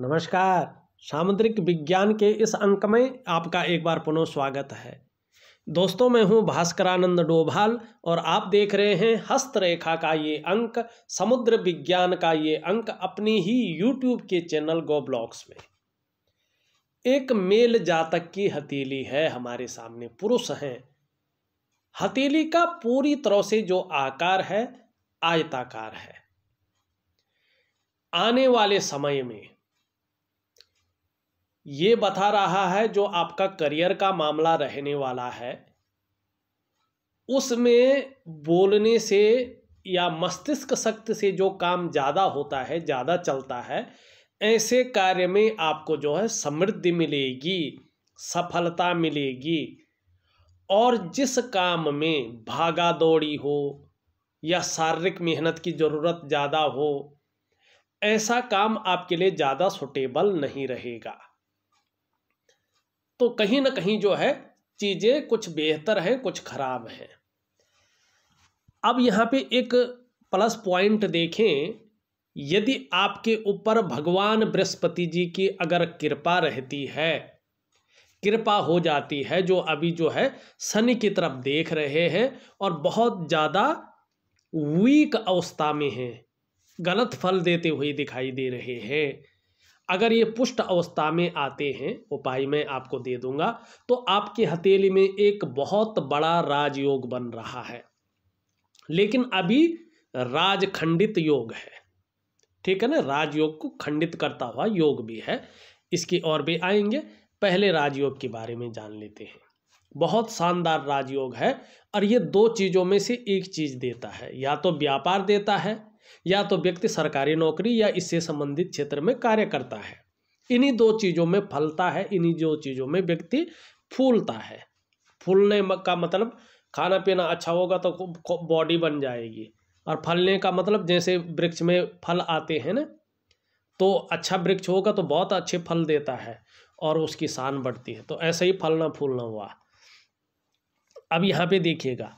नमस्कार सामुद्रिक विज्ञान के इस अंक में आपका एक बार पुनः स्वागत है दोस्तों मैं हूं भास्करानंद डोभाल और आप देख रहे हैं हस्तरेखा का ये अंक समुद्र विज्ञान का ये अंक अपनी ही यूट्यूब के चैनल गो ब्लॉक्स में एक मेल जातक की हथेली है हमारे सामने पुरुष हैं हथेली का पूरी तरह से जो आकार है आयताकार है आने वाले समय में ये बता रहा है जो आपका करियर का मामला रहने वाला है उसमें बोलने से या मस्तिष्क शक्ति से जो काम ज़्यादा होता है ज़्यादा चलता है ऐसे कार्य में आपको जो है समृद्धि मिलेगी सफलता मिलेगी और जिस काम में भागा दौड़ी हो या शारीरिक मेहनत की ज़रूरत ज़्यादा हो ऐसा काम आपके लिए ज़्यादा सुटेबल नहीं रहेगा तो कहीं ना कहीं जो है चीज़ें कुछ बेहतर हैं कुछ खराब हैं अब यहाँ पे एक प्लस पॉइंट देखें यदि आपके ऊपर भगवान बृहस्पति जी की अगर कृपा रहती है कृपा हो जाती है जो अभी जो है शनि की तरफ देख रहे हैं और बहुत ज़्यादा वीक अवस्था में हैं गलत फल देते हुए दिखाई दे रहे हैं अगर ये पुष्ट अवस्था में आते हैं उपाय मैं आपको दे दूंगा तो आपके हथेली में एक बहुत बड़ा राजयोग बन रहा है लेकिन अभी राज खंडित योग है ठीक है ना राजयोग को खंडित करता हुआ योग भी है इसकी और भी आएंगे पहले राजयोग के बारे में जान लेते हैं बहुत शानदार राजयोग है और ये दो चीज़ों में से एक चीज़ देता है या तो व्यापार देता है या तो व्यक्ति सरकारी नौकरी या इससे संबंधित क्षेत्र में कार्य करता है इन्हीं दो चीज़ों में फलता है इन्हीं दो चीज़ों में व्यक्ति फूलता है फूलने का मतलब खाना पीना अच्छा होगा तो बॉडी बन जाएगी और फलने का मतलब जैसे वृक्ष में फल आते हैं ना तो अच्छा वृक्ष होगा तो बहुत अच्छे फल देता है और उसकी शान बढ़ती है तो ऐसे ही फलना फूलना हुआ अब यहाँ पे देखिएगा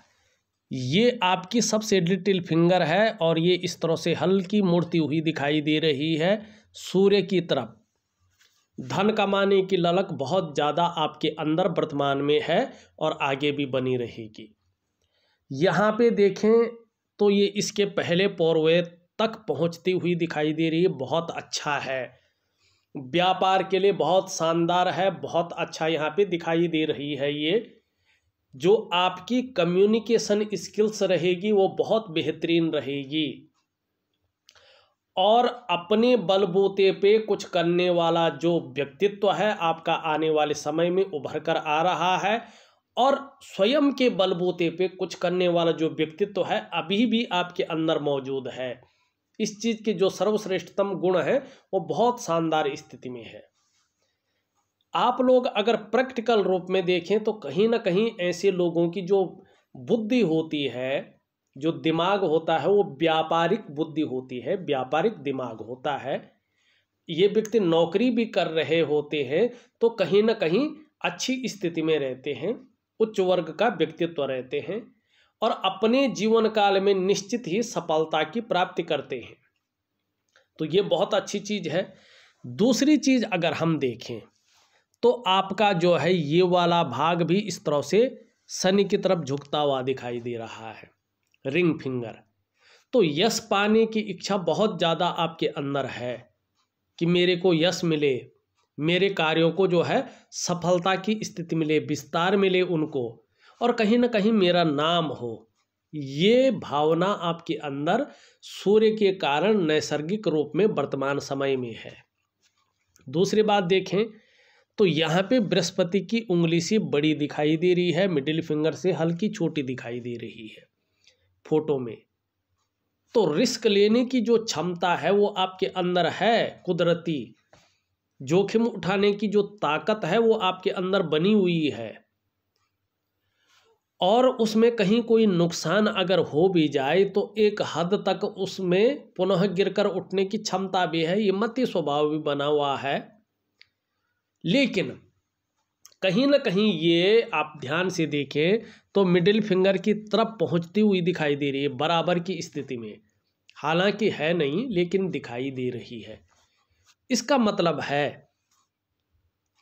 ये आपकी सबसे लिटिल फिंगर है और ये इस तरह से हल्की मुड़ती हुई दिखाई दे रही है सूर्य की तरफ धन कमाने की ललक बहुत ज़्यादा आपके अंदर वर्तमान में है और आगे भी बनी रहेगी यहाँ पे देखें तो ये इसके पहले पौरवे तक पहुँचती हुई दिखाई दे रही है बहुत अच्छा है व्यापार के लिए बहुत शानदार है बहुत अच्छा यहाँ पे दिखाई दे रही है ये जो आपकी कम्युनिकेशन स्किल्स रहेगी वो बहुत बेहतरीन रहेगी और अपने बलबूते पे कुछ करने वाला जो व्यक्तित्व है आपका आने वाले समय में उभर कर आ रहा है और स्वयं के बलबूते पे कुछ करने वाला जो व्यक्तित्व है अभी भी आपके अंदर मौजूद है इस चीज़ के जो सर्वश्रेष्ठतम गुण हैं वो बहुत शानदार स्थिति में है आप लोग अगर प्रैक्टिकल रूप में देखें तो कहीं ना कहीं ऐसे लोगों की जो बुद्धि होती है जो दिमाग होता है वो व्यापारिक बुद्धि होती है व्यापारिक दिमाग होता है ये व्यक्ति नौकरी भी कर रहे होते हैं तो कहीं ना कहीं अच्छी स्थिति में रहते हैं उच्च वर्ग का व्यक्तित्व रहते हैं और अपने जीवन काल में निश्चित ही सफलता की प्राप्ति करते हैं तो ये बहुत अच्छी चीज़ है दूसरी चीज़ अगर हम देखें तो आपका जो है ये वाला भाग भी इस तरह से शनि की तरफ झुकता हुआ दिखाई दे रहा है रिंग फिंगर तो यश पाने की इच्छा बहुत ज़्यादा आपके अंदर है कि मेरे को यश मिले मेरे कार्यों को जो है सफलता की स्थिति मिले विस्तार मिले उनको और कहीं ना कहीं मेरा नाम हो ये भावना आपके अंदर सूर्य के कारण नैसर्गिक रूप में वर्तमान समय में है दूसरी बात देखें तो यहाँ पे बृहस्पति की उंगली से बड़ी दिखाई दे रही है मिडिल फिंगर से हल्की छोटी दिखाई दे रही है फोटो में तो रिस्क लेने की जो क्षमता है वो आपके अंदर है कुदरती जोखिम उठाने की जो ताकत है वो आपके अंदर बनी हुई है और उसमें कहीं कोई नुकसान अगर हो भी जाए तो एक हद तक उसमें पुनः गिरकर उठने की क्षमता भी है ये मती स्वभाव भी बना हुआ है लेकिन कहीं ना कहीं ये आप ध्यान से देखें तो मिडिल फिंगर की तरफ पहुंचती हुई दिखाई दे रही है बराबर की स्थिति में हालांकि है नहीं लेकिन दिखाई दे रही है इसका मतलब है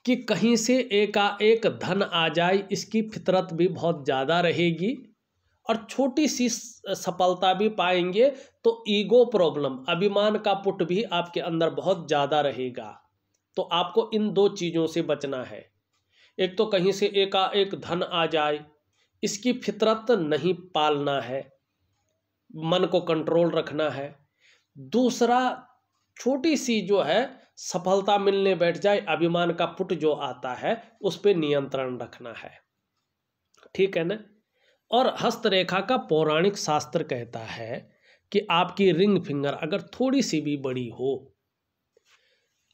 कि कहीं से एकाएक धन आ जाए इसकी फितरत भी बहुत ज़्यादा रहेगी और छोटी सी सफलता भी पाएंगे तो ईगो प्रॉब्लम अभिमान का पुट भी आपके अंदर बहुत ज़्यादा रहेगा तो आपको इन दो चीज़ों से बचना है एक तो कहीं से एकाएक धन आ जाए इसकी फितरत नहीं पालना है मन को कंट्रोल रखना है दूसरा छोटी सी जो है सफलता मिलने बैठ जाए अभिमान का पुट जो आता है उस पर नियंत्रण रखना है ठीक है ना और हस्तरेखा का पौराणिक शास्त्र कहता है कि आपकी रिंग फिंगर अगर थोड़ी सी भी बड़ी हो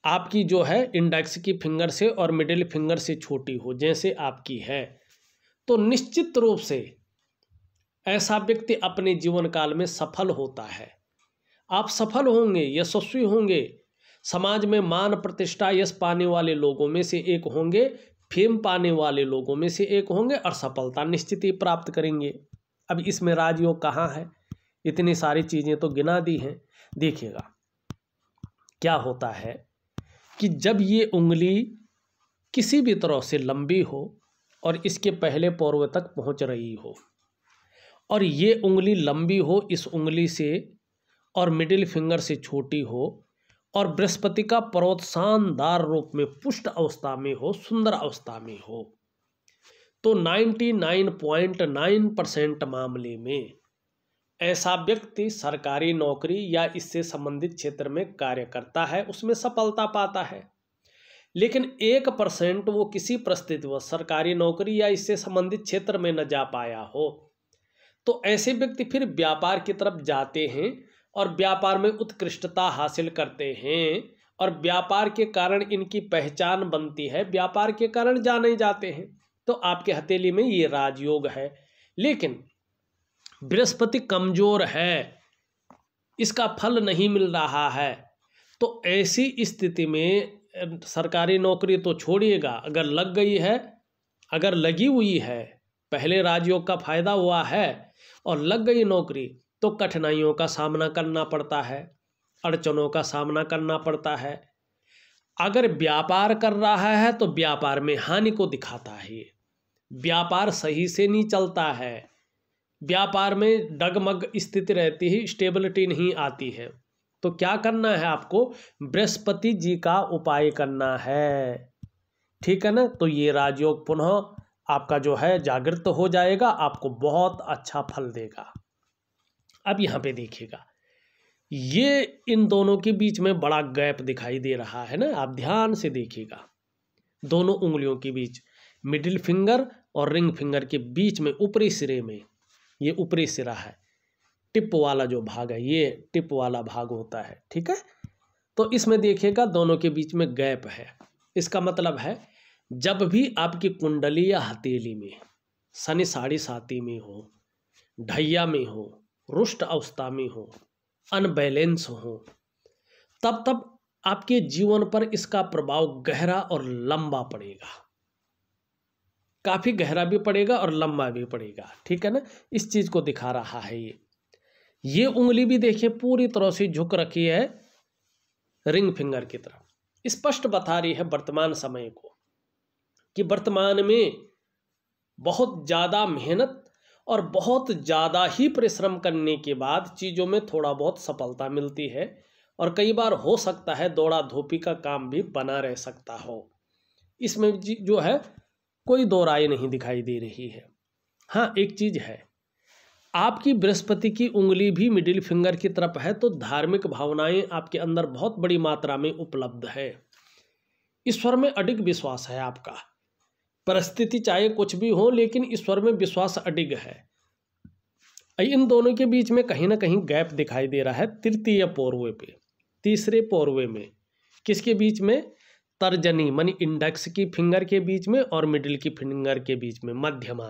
आपकी जो है इंडेक्स की फिंगर से और मिडिल फिंगर से छोटी हो जैसे आपकी है तो निश्चित रूप से ऐसा व्यक्ति अपने जीवन काल में सफल होता है आप सफल होंगे यशस्वी होंगे समाज में मान प्रतिष्ठा यश पाने वाले लोगों में से एक होंगे फेम पाने वाले लोगों में से एक होंगे और सफलता निश्चित ही प्राप्त करेंगे अब इसमें राजयोग कहाँ है इतनी सारी चीज़ें तो गिना दी हैं देखिएगा क्या होता है कि जब ये उंगली किसी भी तरह से लंबी हो और इसके पहले पौर्व तक पहुंच रही हो और ये उंगली लंबी हो इस उंगली से और मिडिल फिंगर से छोटी हो और बृहस्पति का पर्वत शानदार रूप में पुष्ट अवस्था में हो सुंदर अवस्था में हो तो 99.9 परसेंट मामले में ऐसा व्यक्ति सरकारी नौकरी या इससे संबंधित क्षेत्र में कार्य करता है उसमें सफलता पाता है लेकिन एक परसेंट वो किसी परिस्थिति व सरकारी नौकरी या इससे संबंधित क्षेत्र में न जा पाया हो तो ऐसे व्यक्ति फिर व्यापार की तरफ जाते हैं और व्यापार में उत्कृष्टता हासिल करते हैं और व्यापार के कारण इनकी पहचान बनती है व्यापार के कारण जाने जाते हैं तो आपके हथेली में ये राजयोग है लेकिन बृहस्पति कमजोर है इसका फल नहीं मिल रहा है तो ऐसी स्थिति में सरकारी नौकरी तो छोड़िएगा अगर लग गई है अगर लगी हुई है पहले राजयोग का फायदा हुआ है और लग गई नौकरी तो कठिनाइयों का सामना करना पड़ता है अड़चनों का सामना करना पड़ता है अगर व्यापार कर रहा है तो व्यापार में हानि को दिखाता है व्यापार सही से नहीं चलता है व्यापार में डगमग स्थिति रहती है स्टेबिलिटी नहीं आती है तो क्या करना है आपको बृहस्पति जी का उपाय करना है ठीक है ना तो ये राजयोग पुनः आपका जो है जागृत हो जाएगा आपको बहुत अच्छा फल देगा अब यहाँ पे देखिएगा ये इन दोनों के बीच में बड़ा गैप दिखाई दे रहा है ना आप ध्यान से देखिएगा दोनों उंगलियों के बीच मिडिल फिंगर और रिंग फिंगर के बीच में ऊपरी सिरे में ये ऊपरी सिरा है टिप वाला जो भाग है ये टिप वाला भाग होता है ठीक है तो इसमें देखिएगा दोनों के बीच में गैप है इसका मतलब है जब भी आपकी कुंडली या हथेली में शनि साढ़ी साती में हो ढैया में हो रुष्ट अवस्था में हो अनबैलेंस हो तब तब आपके जीवन पर इसका प्रभाव गहरा और लंबा पड़ेगा काफ़ी गहरा भी पड़ेगा और लंबा भी पड़ेगा ठीक है ना इस चीज़ को दिखा रहा है ये ये उंगली भी देखिए पूरी तरह से झुक रखी है रिंग फिंगर की तरफ स्पष्ट बता रही है वर्तमान समय को कि वर्तमान में बहुत ज़्यादा मेहनत और बहुत ज़्यादा ही परिश्रम करने के बाद चीज़ों में थोड़ा बहुत सफलता मिलती है और कई बार हो सकता है दौड़ा धोपी का काम भी बना रह सकता हो इसमें जो है कोई दो राय नहीं दिखाई दे रही है हाँ एक चीज़ है आपकी बृहस्पति की उंगली भी मिडिल फिंगर की तरफ है तो धार्मिक भावनाएं आपके अंदर बहुत बड़ी मात्रा में उपलब्ध है ईश्वर में अडिग विश्वास है आपका परिस्थिति चाहे कुछ भी हो लेकिन ईश्वर में विश्वास अडिग है इन दोनों के बीच में कहीं ना कहीं गैप दिखाई दे रहा है तृतीय पौर्वे पे तीसरे पौर्वे में किसके बीच में तर्जनी मानी इंडेक्स की फिंगर के बीच में और मिडिल की फिंगर के बीच में मध्यमा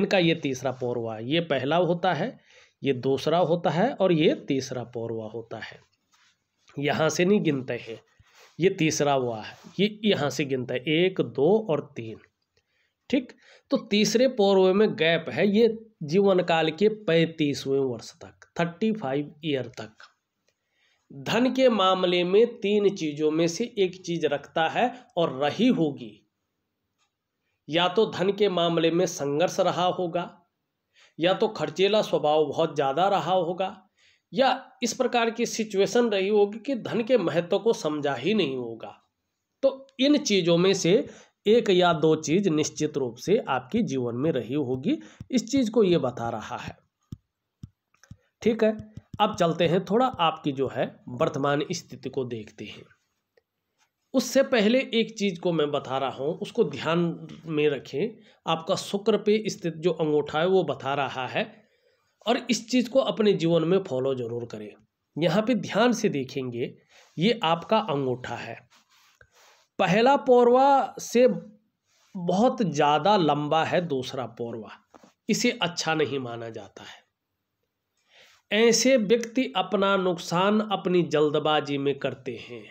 इनका ये तीसरा पौरवा ये पहला होता है ये दूसरा होता है और ये तीसरा पौरवा होता है यहाँ से नहीं गिनते हैं ये तीसरा हुआ है ये यहाँ से गिनता है एक दो और तीन ठीक तो तीसरे पौरवे में गैप है ये जीवन काल के पैंतीसवें वर्ष तक थर्टी फाइव ईयर तक धन के मामले में तीन चीजों में से एक चीज रखता है और रही होगी या तो धन के मामले में संघर्ष रहा होगा या तो खर्चेला स्वभाव बहुत ज़्यादा रहा होगा या इस प्रकार की सिचुएशन रही होगी कि धन के महत्व को समझा ही नहीं होगा तो इन चीज़ों में से एक या दो चीज़ निश्चित रूप से आपके जीवन में रही होगी इस चीज़ को ये बता रहा है ठीक है अब चलते हैं थोड़ा आपकी जो है वर्तमान स्थिति को देखते हैं उससे पहले एक चीज़ को मैं बता रहा हूँ उसको ध्यान में रखें आपका शुक्र पे स्थित जो अंगूठा है वो बता रहा है और इस चीज़ को अपने जीवन में फॉलो ज़रूर करें यहाँ पे ध्यान से देखेंगे ये आपका अंगूठा है पहला पौरवा से बहुत ज़्यादा लंबा है दूसरा पौरवा इसे अच्छा नहीं माना जाता है ऐसे व्यक्ति अपना नुकसान अपनी जल्दबाजी में करते हैं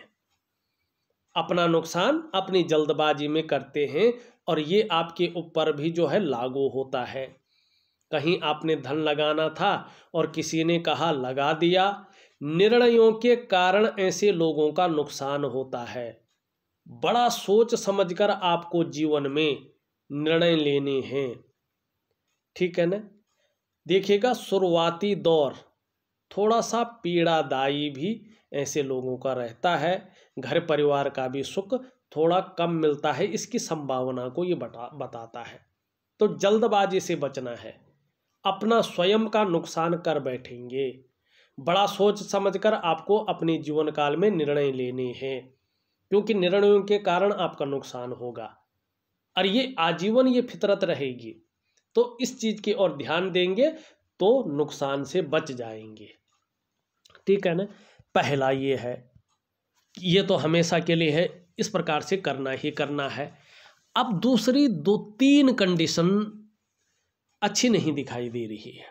अपना नुकसान अपनी जल्दबाजी में करते हैं और ये आपके ऊपर भी जो है लागू होता है कहीं आपने धन लगाना था और किसी ने कहा लगा दिया निर्णयों के कारण ऐसे लोगों का नुकसान होता है बड़ा सोच समझकर आपको जीवन में निर्णय लेने हैं ठीक है ना देखिएगा शुरुआती दौर थोड़ा सा पीड़ादायी भी ऐसे लोगों का रहता है घर परिवार का भी सुख थोड़ा कम मिलता है इसकी संभावना को ये बता बताता है तो जल्दबाजी से बचना है अपना स्वयं का नुकसान कर बैठेंगे बड़ा सोच समझकर आपको अपने जीवन काल में निर्णय लेने हैं क्योंकि निर्णयों के कारण आपका नुकसान होगा और ये आजीवन ये फितरत रहेगी तो इस चीज़ की ओर ध्यान देंगे तो नुकसान से बच जाएंगे ठीक है ना पहला ये है ये तो हमेशा के लिए है इस प्रकार से करना ही करना है अब दूसरी दो तीन कंडीशन अच्छी नहीं दिखाई दे रही है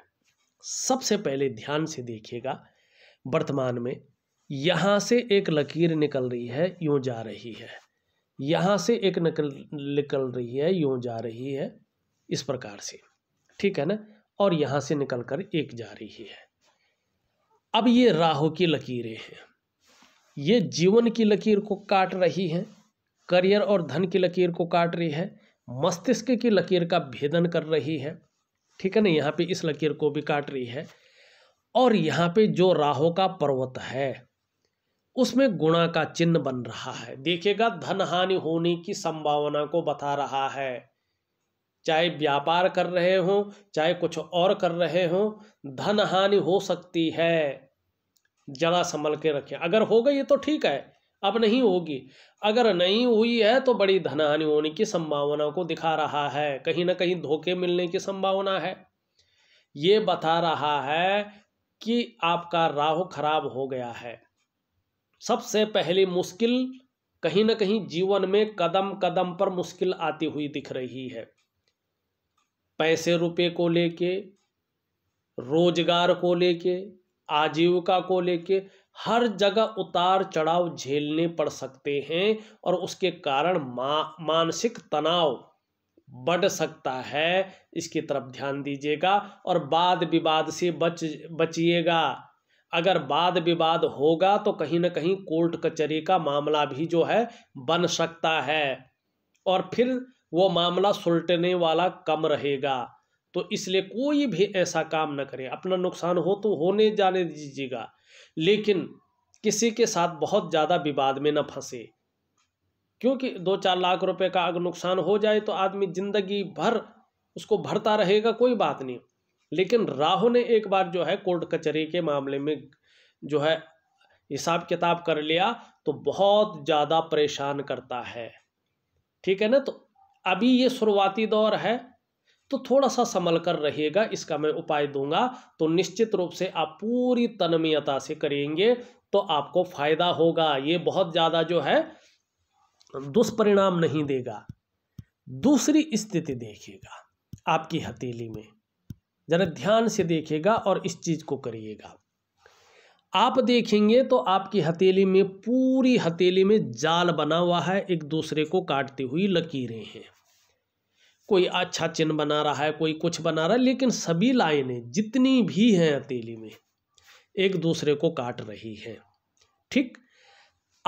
सबसे पहले ध्यान से देखिएगा वर्तमान में यहाँ से एक लकीर निकल रही है यूँ जा रही है यहाँ से एक निकल निकल रही है यूँ जा रही है इस प्रकार से ठीक है ना और यहाँ से निकल कर एक जा रही है अब ये राहु की लकीरें हैं ये जीवन की लकीर को काट रही हैं करियर और धन की लकीर को काट रही है मस्तिष्क की लकीर का भेदन कर रही है ठीक है ना यहाँ पे इस लकीर को भी काट रही है और यहाँ पे जो राहु का पर्वत है उसमें गुणा का चिन्ह बन रहा है देखिएगा धन हानि होने की संभावना को बता रहा है चाहे व्यापार कर रहे हों चाहे कुछ और कर रहे हों धन हानि हो सकती है जरा संभल के रखें अगर हो गई तो ठीक है अब नहीं होगी अगर नहीं हुई है तो बड़ी धनहानि होने की संभावना को दिखा रहा है कहीं ना कहीं धोखे मिलने की संभावना है ये बता रहा है कि आपका राहु खराब हो गया है सबसे पहली मुश्किल कहीं ना कहीं जीवन में कदम कदम पर मुश्किल आती हुई दिख रही है पैसे रुपए को लेके रोजगार को लेके आजीविका को लेके हर जगह उतार चढ़ाव झेलने पड़ सकते हैं और उसके कारण मा, मानसिक तनाव बढ़ सकता है इसकी तरफ ध्यान दीजिएगा और वाद विवाद से बच बचिएगा अगर वाद विवाद होगा तो कहीं ना कहीं कोर्ट कचहरी का मामला भी जो है बन सकता है और फिर वो मामला सुलटने वाला कम रहेगा तो इसलिए कोई भी ऐसा काम ना करें अपना नुकसान हो तो होने जाने दीजिएगा लेकिन किसी के साथ बहुत ज़्यादा विवाद में न फंसे क्योंकि दो चार लाख रुपए का अगर नुकसान हो जाए तो आदमी ज़िंदगी भर उसको भरता रहेगा कोई बात नहीं लेकिन राहु ने एक बार जो है कोर्ट कचहरी के मामले में जो है हिसाब किताब कर लिया तो बहुत ज़्यादा परेशान करता है ठीक है ना तो अभी ये शुरुआती दौर है तो थोड़ा सा संभल कर रहिएगा इसका मैं उपाय दूंगा तो निश्चित रूप से आप पूरी तनमीयता से करेंगे तो आपको फायदा होगा ये बहुत ज़्यादा जो है दुष्परिणाम नहीं देगा दूसरी स्थिति देखिएगा आपकी हथेली में जरा ध्यान से देखिएगा और इस चीज़ को करिएगा आप देखेंगे तो आपकी हथेली में पूरी हथेली में जाल बना हुआ है एक दूसरे को काटती हुई लकीरें हैं कोई अच्छा चिन्ह बना रहा है कोई कुछ बना रहा है लेकिन सभी लाइनें जितनी भी हैं हथेली में एक दूसरे को काट रही है ठीक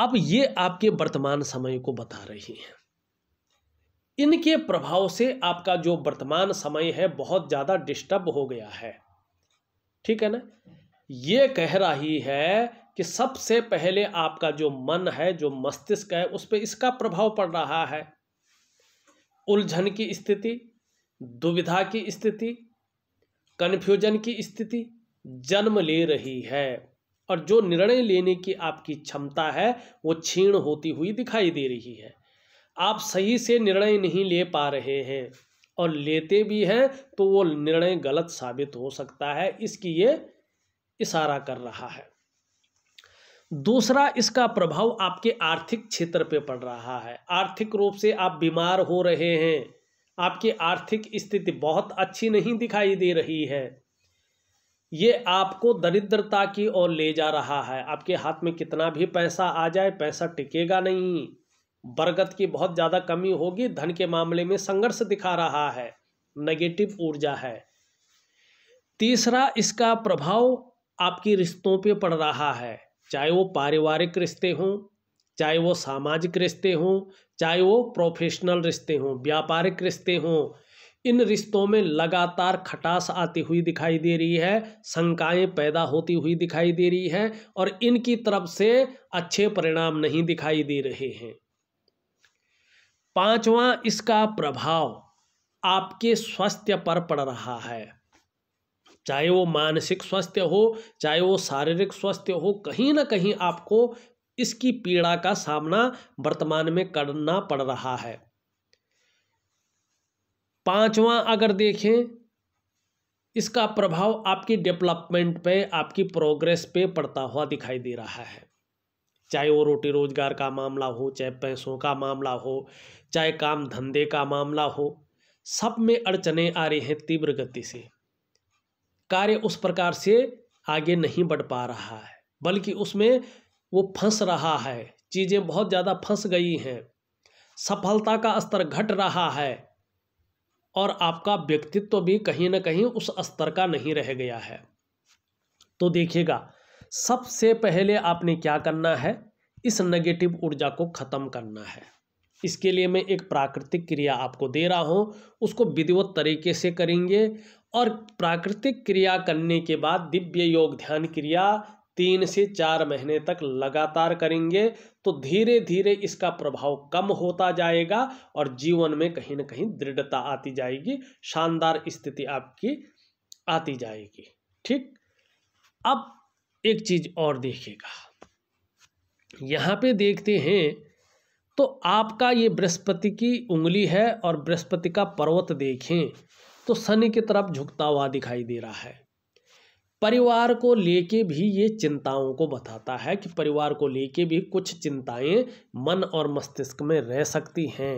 अब ये आपके वर्तमान समय को बता रही हैं इनके प्रभाव से आपका जो वर्तमान समय है बहुत ज़्यादा डिस्टर्ब हो गया है ठीक है ना ये कह रही है कि सबसे पहले आपका जो मन है जो मस्तिष्क है उस पर इसका प्रभाव पड़ रहा है उलझन की स्थिति दुविधा की स्थिति कन्फ्यूजन की स्थिति जन्म ले रही है और जो निर्णय लेने की आपकी क्षमता है वो क्षीण होती हुई दिखाई दे रही है आप सही से निर्णय नहीं ले पा रहे हैं और लेते भी हैं तो वो निर्णय गलत साबित हो सकता है इसकी ये इशारा कर रहा है दूसरा इसका प्रभाव आपके आर्थिक क्षेत्र पे पड़ रहा है आर्थिक रूप से आप बीमार हो रहे हैं आपकी आर्थिक स्थिति बहुत अच्छी नहीं दिखाई दे रही है ये आपको दरिद्रता की ओर ले जा रहा है आपके हाथ में कितना भी पैसा आ जाए पैसा टिकेगा नहीं बरगद की बहुत ज़्यादा कमी होगी धन के मामले में संघर्ष दिखा रहा है नेगेटिव ऊर्जा है तीसरा इसका प्रभाव आपकी रिश्तों पे पड़ रहा है चाहे वो पारिवारिक रिश्ते हों चाहे वो सामाजिक रिश्ते हों चाहे वो प्रोफेशनल रिश्ते हों व्यापारिक रिश्ते हों इन रिश्तों में लगातार खटास आती हुई दिखाई दे रही है शंकाएं पैदा होती हुई दिखाई दे रही है और इनकी तरफ से अच्छे परिणाम नहीं दिखाई दे रहे हैं पांचवा इसका प्रभाव आपके स्वास्थ्य पर पड़ रहा है चाहे वो मानसिक स्वास्थ्य हो चाहे वो शारीरिक स्वास्थ्य हो कहीं ना कहीं आपको इसकी पीड़ा का सामना वर्तमान में करना पड़ रहा है पांचवा अगर देखें इसका प्रभाव आपकी डेवलपमेंट पे आपकी प्रोग्रेस पे पड़ता हुआ दिखाई दे रहा है चाहे वो रोटी रोजगार का मामला हो चाहे पैसों का मामला हो चाहे काम धंधे का मामला हो सब में अड़चने आ रही हैं तीव्र गति से कार्य उस प्रकार से आगे नहीं बढ़ पा रहा है बल्कि उसमें वो फंस रहा है चीज़ें बहुत ज़्यादा फंस गई हैं सफलता का स्तर घट रहा है और आपका व्यक्तित्व तो भी कहीं ना कहीं उस स्तर का नहीं रह गया है तो देखिएगा सबसे पहले आपने क्या करना है इस नेगेटिव ऊर्जा को ख़त्म करना है इसके लिए मैं एक प्राकृतिक क्रिया आपको दे रहा हूँ उसको विधिवत तरीके से करेंगे और प्राकृतिक क्रिया करने के बाद दिव्य योग ध्यान क्रिया तीन से चार महीने तक लगातार करेंगे तो धीरे धीरे इसका प्रभाव कम होता जाएगा और जीवन में कहीं ना कहीं दृढ़ता आती जाएगी शानदार स्थिति आपकी आती जाएगी ठीक अब एक चीज और देखिएगा यहाँ पे देखते हैं तो आपका ये बृहस्पति की उंगली है और बृहस्पति का पर्वत देखें तो शनि की तरफ झुकता हुआ दिखाई दे रहा है परिवार को लेके भी ये चिंताओं को बताता है कि परिवार को लेके भी कुछ चिंताएं मन और मस्तिष्क में रह सकती हैं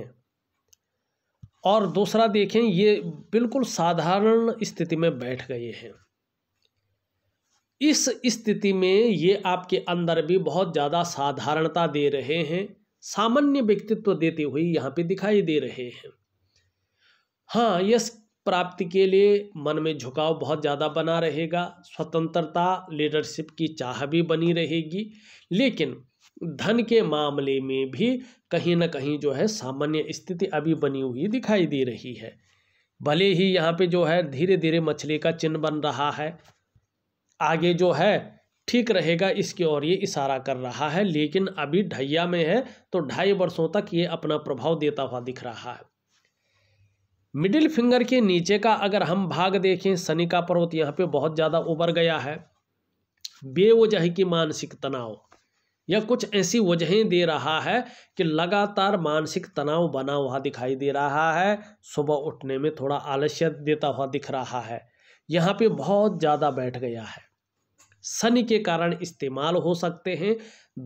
और दूसरा देखें ये बिल्कुल साधारण स्थिति में बैठ गए हैं इस स्थिति में ये आपके अंदर भी बहुत ज़्यादा साधारणता दे रहे हैं सामान्य व्यक्तित्व देते हुए यहाँ पे दिखाई दे रहे हैं हाँ यस प्राप्ति के लिए मन में झुकाव बहुत ज़्यादा बना रहेगा स्वतंत्रता लीडरशिप की चाह भी बनी रहेगी लेकिन धन के मामले में भी कहीं ना कहीं जो है सामान्य स्थिति अभी बनी हुई दिखाई दे रही है भले ही यहाँ पे जो है धीरे धीरे मछली का चिन्ह बन रहा है आगे जो है ठीक रहेगा इसकी ओर ये इशारा कर रहा है लेकिन अभी ढैया में है तो ढाई वर्षों तक ये अपना प्रभाव देता हुआ दिख रहा है मिडिल फिंगर के नीचे का अगर हम भाग देखें शनि का पर्वत यहाँ पे बहुत ज़्यादा उबर गया है बेवजह की मानसिक तनाव या कुछ ऐसी वजहें दे रहा है कि लगातार मानसिक तनाव बना हुआ दिखाई दे रहा है सुबह उठने में थोड़ा आलस्य देता हुआ दिख रहा है यहाँ पे बहुत ज़्यादा बैठ गया है शनि के कारण इस्तेमाल हो सकते हैं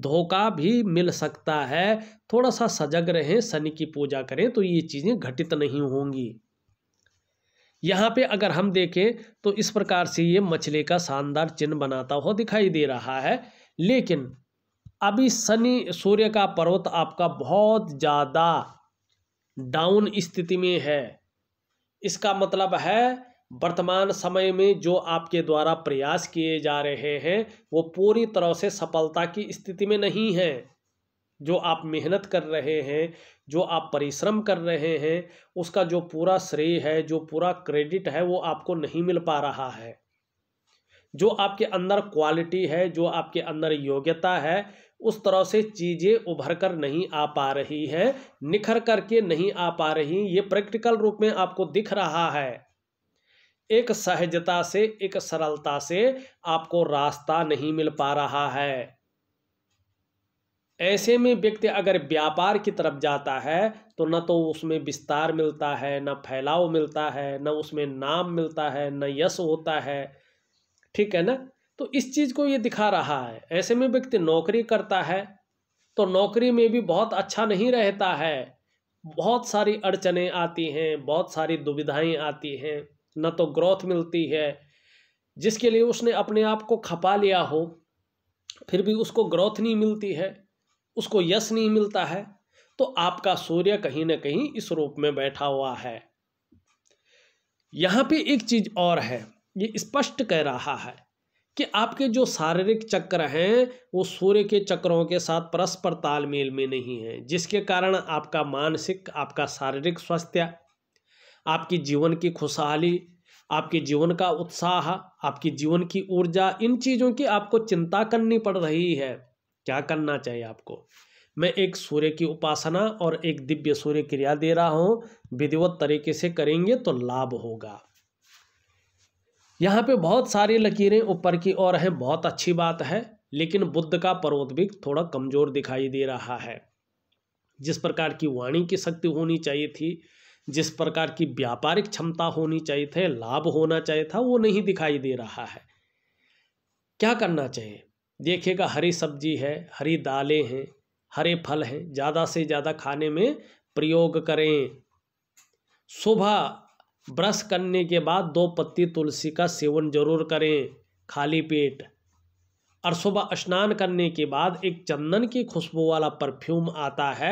धोखा भी मिल सकता है थोड़ा सा सजग रहें शनि की पूजा करें तो ये चीज़ें घटित नहीं होंगी यहाँ पे अगर हम देखें तो इस प्रकार से ये मछली का शानदार चिन्ह बनाता हुआ दिखाई दे रहा है लेकिन अभी शनि सूर्य का पर्वत आपका बहुत ज़्यादा डाउन स्थिति में है इसका मतलब है वर्तमान समय में जो आपके द्वारा प्रयास किए जा रहे हैं वो पूरी तरह से सफलता की स्थिति में नहीं है जो आप मेहनत कर रहे हैं जो आप परिश्रम कर रहे हैं उसका जो पूरा श्रेय है जो पूरा क्रेडिट है वो आपको नहीं मिल पा रहा है जो आपके अंदर क्वालिटी है जो आपके अंदर योग्यता है उस तरह से चीज़ें उभर कर नहीं आ पा रही है निखर करके नहीं आ पा रही ये प्रैक्टिकल रूप में आपको दिख रहा है एक सहजता से एक सरलता से आपको रास्ता नहीं मिल पा रहा है ऐसे में व्यक्ति अगर व्यापार की तरफ जाता है तो न तो उसमें विस्तार मिलता है न फैलाव मिलता है न उसमें नाम मिलता है न यश होता है ठीक है ना तो इस चीज़ को ये दिखा रहा है ऐसे में व्यक्ति नौकरी करता है तो नौकरी में भी बहुत अच्छा नहीं रहता है बहुत सारी अड़चने आती हैं बहुत सारी दुविधाएं आती हैं न तो ग्रोथ मिलती है जिसके लिए उसने अपने आप को खपा लिया हो फिर भी उसको ग्रोथ नहीं मिलती है उसको यश नहीं मिलता है तो आपका सूर्य कहीं ना कहीं इस रूप में बैठा हुआ है यहाँ पे एक चीज और है ये स्पष्ट कह रहा है कि आपके जो शारीरिक चक्र हैं वो सूर्य के चक्रों के साथ परस्पर तालमेल में नहीं है जिसके कारण आपका मानसिक आपका शारीरिक स्वास्थ्य आपके जीवन की खुशहाली आपके जीवन का उत्साह आपके जीवन की ऊर्जा इन चीज़ों की आपको चिंता करनी पड़ रही है क्या करना चाहिए आपको मैं एक सूर्य की उपासना और एक दिव्य सूर्य क्रिया दे रहा हूँ विधिवत तरीके से करेंगे तो लाभ होगा यहाँ पे बहुत सारी लकीरें ऊपर की ओर हैं बहुत अच्छी बात है लेकिन बुद्ध का पर्वत भी थोड़ा कमज़ोर दिखाई दे रहा है जिस प्रकार की वाणी की शक्ति होनी चाहिए थी जिस प्रकार की व्यापारिक क्षमता होनी चाहिए थे लाभ होना चाहिए था वो नहीं दिखाई दे रहा है क्या करना चाहिए देखिएगा हरी सब्जी है हरी दालें हैं हरे फल हैं ज़्यादा से ज़्यादा खाने में प्रयोग करें सुबह ब्रश करने के बाद दो पत्ती तुलसी का सेवन जरूर करें खाली पेट और सुबह स्नान करने के बाद एक चंदन की खुशबू वाला परफ्यूम आता है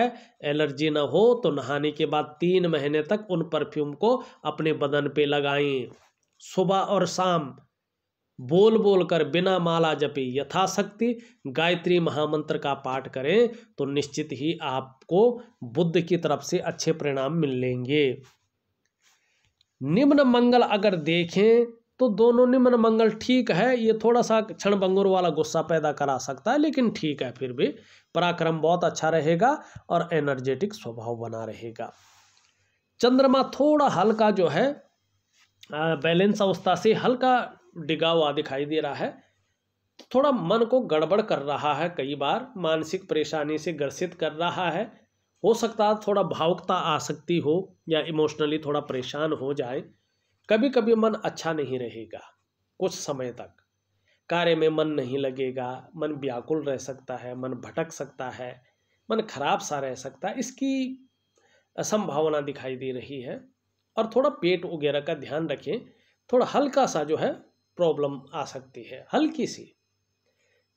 एलर्जी ना हो तो नहाने के बाद तीन महीने तक उन परफ्यूम को अपने बदन पे लगाएं सुबह और शाम बोल बोल कर बिना माला जपे यथाशक्ति गायत्री महामंत्र का पाठ करें तो निश्चित ही आपको बुद्ध की तरफ से अच्छे परिणाम मिलेंगे निम्न मंगल अगर देखें तो दोनों निम्न मंगल ठीक है ये थोड़ा सा क्षण भंगुर वाला गुस्सा पैदा करा सकता है लेकिन ठीक है फिर भी पराक्रम बहुत अच्छा रहेगा और एनर्जेटिक स्वभाव बना रहेगा चंद्रमा थोड़ा हल्का जो है बैलेंस अवस्था से हल्का डिगा हुआ दिखाई दे रहा है थोड़ा मन को गड़बड़ कर रहा है कई बार मानसिक परेशानी से ग्रसित कर रहा है हो सकता है थोड़ा भावुकता आ सकती हो या इमोशनली थोड़ा परेशान हो जाए कभी कभी मन अच्छा नहीं रहेगा कुछ समय तक कार्य में मन नहीं लगेगा मन व्याकुल रह सकता है मन भटक सकता है मन खराब सा रह सकता है इसकी संभावना दिखाई दे रही है और थोड़ा पेट वगैरह का ध्यान रखें थोड़ा हल्का सा जो है प्रॉब्लम आ सकती है हल्की सी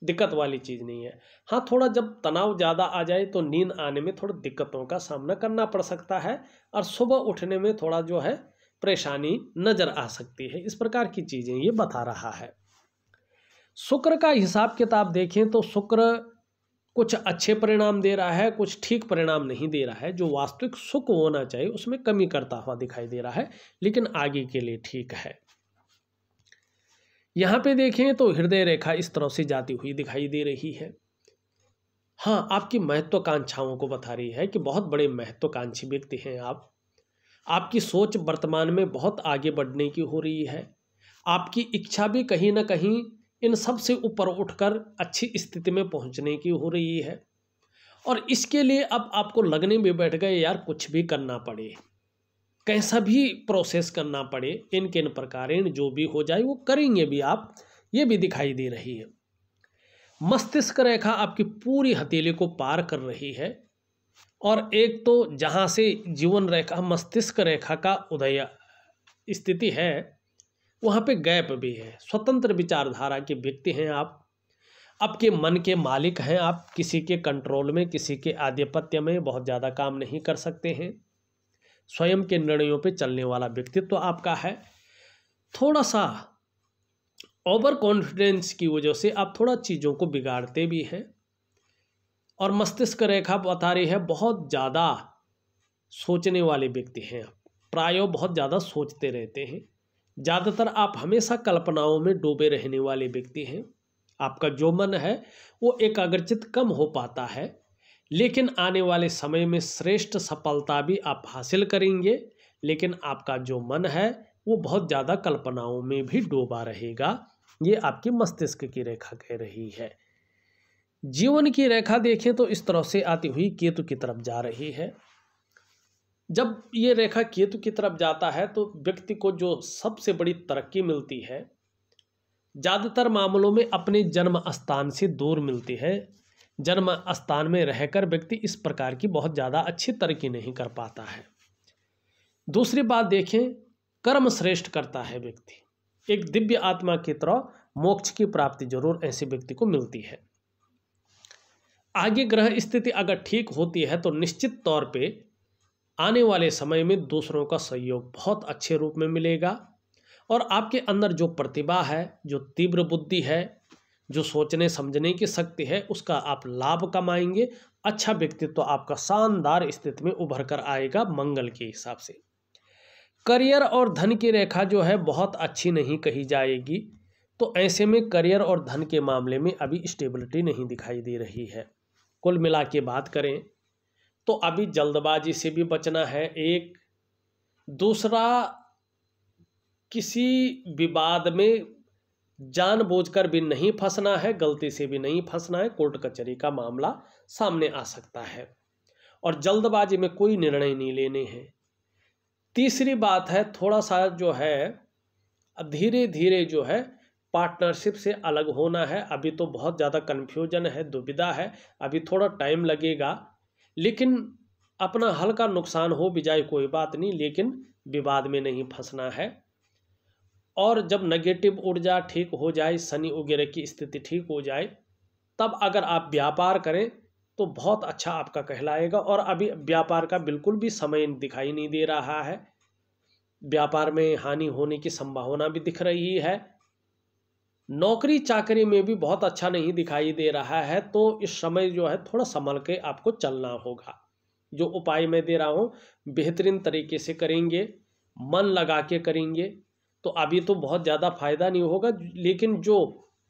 दिक्कत वाली चीज़ नहीं है हाँ थोड़ा जब तनाव ज़्यादा आ जाए तो नींद आने में थोड़ा दिक्कतों का सामना करना पड़ सकता है और सुबह उठने में थोड़ा जो है परेशानी नज़र आ सकती है इस प्रकार की चीज़ें ये बता रहा है शुक्र का हिसाब किताब देखें तो शुक्र कुछ अच्छे परिणाम दे रहा है कुछ ठीक परिणाम नहीं दे रहा है जो वास्तविक सुख होना चाहिए उसमें कमी करता हुआ दिखाई दे रहा है लेकिन आगे के लिए ठीक है यहाँ पे देखें तो हृदय रेखा इस तरह से जाती हुई दिखाई दे रही है हाँ आपकी महत्वाकांक्षाओं को बता रही है कि बहुत बड़े महत्वाकांक्षी व्यक्ति हैं आप आपकी सोच वर्तमान में बहुत आगे बढ़ने की हो रही है आपकी इच्छा भी कहीं ना कहीं इन सब से ऊपर उठकर अच्छी स्थिति में पहुंचने की हो रही है और इसके लिए अब आपको लगने में बैठ गए यार कुछ भी करना पड़े कैसा भी प्रोसेस करना पड़े इन किन प्रकार जो भी हो जाए वो करेंगे भी आप ये भी दिखाई दे रही है मस्तिष्क रेखा आपकी पूरी हथेली को पार कर रही है और एक तो जहाँ से जीवन रेखा मस्तिष्क रेखा का उदय स्थिति है वहाँ पे गैप भी है स्वतंत्र विचारधारा के व्यक्ति हैं आप आपके मन के मालिक हैं आप किसी के कंट्रोल में किसी के आधिपत्य में बहुत ज़्यादा काम नहीं कर सकते हैं स्वयं के निर्णयों पे चलने वाला व्यक्तित्व तो आपका है थोड़ा सा ओवर कॉन्फिडेंस की वजह से आप थोड़ा चीज़ों को बिगाड़ते भी हैं और मस्तिष्क रेखा बता रही है बहुत ज़्यादा सोचने वाले व्यक्ति हैं प्राय बहुत ज़्यादा सोचते रहते हैं ज़्यादातर आप हमेशा कल्पनाओं में डूबे रहने वाले व्यक्ति हैं आपका जो मन है वो एकाग्रचित कम हो पाता है लेकिन आने वाले समय में श्रेष्ठ सफलता भी आप हासिल करेंगे लेकिन आपका जो मन है वो बहुत ज़्यादा कल्पनाओं में भी डूबा रहेगा ये आपकी मस्तिष्क की रेखा कह रही है जीवन की रेखा देखें तो इस तरह से आती हुई केतु की तरफ जा रही है जब ये रेखा केतु की तरफ जाता है तो व्यक्ति को जो सबसे बड़ी तरक्की मिलती है ज़्यादातर मामलों में अपने जन्म स्थान से दूर मिलती है जन्म स्थान में रहकर व्यक्ति इस प्रकार की बहुत ज़्यादा अच्छी तरक्की नहीं कर पाता है दूसरी बात देखें कर्म श्रेष्ठ करता है व्यक्ति एक दिव्य आत्मा की तरह मोक्ष की प्राप्ति जरूर ऐसे व्यक्ति को मिलती है आगे ग्रह स्थिति अगर ठीक होती है तो निश्चित तौर पे आने वाले समय में दूसरों का सहयोग बहुत अच्छे रूप में मिलेगा और आपके अंदर जो प्रतिभा है जो तीव्र बुद्धि है जो सोचने समझने की शक्ति है उसका आप लाभ कमाएंगे अच्छा व्यक्तित्व तो आपका शानदार स्थिति में उभर कर आएगा मंगल के हिसाब से करियर और धन की रेखा जो है बहुत अच्छी नहीं कही जाएगी तो ऐसे में करियर और धन के मामले में अभी स्टेबिलिटी नहीं दिखाई दे रही है कुल मिला के बात करें तो अभी जल्दबाजी से भी बचना है एक दूसरा किसी विवाद में जानबूझकर भी नहीं फंसना है गलती से भी नहीं फंसना है कोर्ट कचहरी का मामला सामने आ सकता है और जल्दबाजी में कोई निर्णय नहीं लेने हैं तीसरी बात है थोड़ा सा जो है धीरे धीरे जो है पार्टनरशिप से अलग होना है अभी तो बहुत ज़्यादा कन्फ्यूजन है दुविधा है अभी थोड़ा टाइम लगेगा लेकिन अपना हल्का नुकसान हो भी जाए कोई बात नहीं लेकिन विवाद में नहीं फंसना है और जब नेगेटिव ऊर्जा ठीक हो जाए शनि वगैरह की स्थिति ठीक हो जाए तब अगर आप व्यापार करें तो बहुत अच्छा आपका कहलाएगा और अभी व्यापार का बिल्कुल भी समय दिखाई नहीं दे रहा है व्यापार में हानि होने की संभावना भी दिख रही है नौकरी चाकरी में भी बहुत अच्छा नहीं दिखाई दे रहा है तो इस समय जो है थोड़ा संभल के आपको चलना होगा जो उपाय मैं दे रहा हूँ बेहतरीन तरीके से करेंगे मन लगा के करेंगे तो अभी तो बहुत ज़्यादा फायदा नहीं होगा लेकिन जो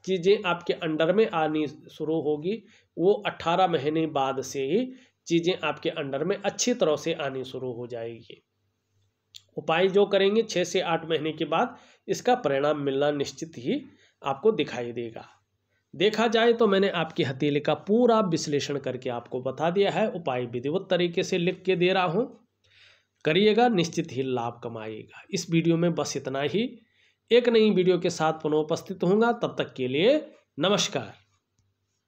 चीज़ें आपके अंडर में आनी शुरू होगी वो अट्ठारह महीने बाद से ही चीज़ें आपके अंडर में अच्छी तरह से आनी शुरू हो जाएगी उपाय जो करेंगे छः से आठ महीने के बाद इसका परिणाम मिलना निश्चित ही आपको दिखाई देगा देखा जाए तो मैंने आपकी हथेली का पूरा विश्लेषण करके आपको बता दिया है उपाय विधिवत तरीके से लिख के दे रहा हूँ करिएगा निश्चित ही लाभ कमाइएगा इस वीडियो में बस इतना ही एक नई वीडियो के साथ पुनः उपस्थित होऊंगा तब तक के लिए नमस्कार